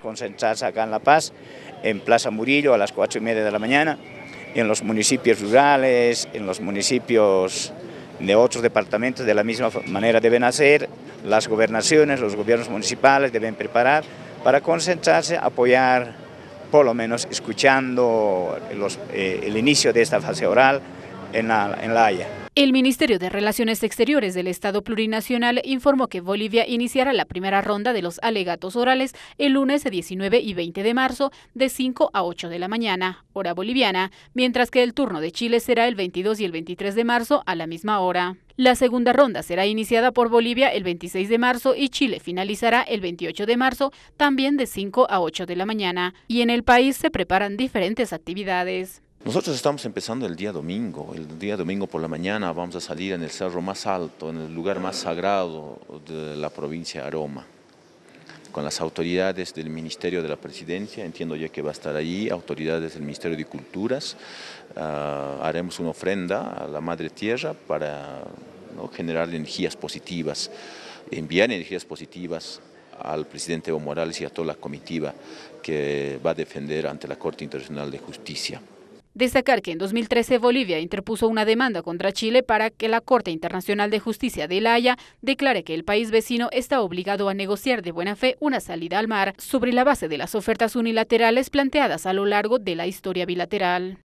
concentrarse acá en La Paz, en Plaza Murillo a las 4 y media de la mañana, en los municipios rurales, en los municipios de otros departamentos de la misma manera deben hacer, las gobernaciones, los gobiernos municipales deben preparar para concentrarse, apoyar, por lo menos escuchando eh, el inicio de esta fase oral en la Haya. El Ministerio de Relaciones Exteriores del Estado Plurinacional informó que Bolivia iniciará la primera ronda de los alegatos orales el lunes 19 y 20 de marzo de 5 a 8 de la mañana, hora boliviana, mientras que el turno de Chile será el 22 y el 23 de marzo a la misma hora. La segunda ronda será iniciada por Bolivia el 26 de marzo y Chile finalizará el 28 de marzo, también de 5 a 8 de la mañana, y en el país se preparan diferentes actividades. Nosotros estamos empezando el día domingo, el día domingo por la mañana vamos a salir en el cerro más alto, en el lugar más sagrado de la provincia de Aroma, con las autoridades del Ministerio de la Presidencia, entiendo ya que va a estar allí, autoridades del Ministerio de Culturas, ah, haremos una ofrenda a la Madre Tierra para generar energías positivas, enviar energías positivas al presidente Evo Morales y a toda la comitiva que va a defender ante la Corte Internacional de Justicia. Destacar que en 2013 Bolivia interpuso una demanda contra Chile para que la Corte Internacional de Justicia de La Haya declare que el país vecino está obligado a negociar de buena fe una salida al mar sobre la base de las ofertas unilaterales planteadas a lo largo de la historia bilateral.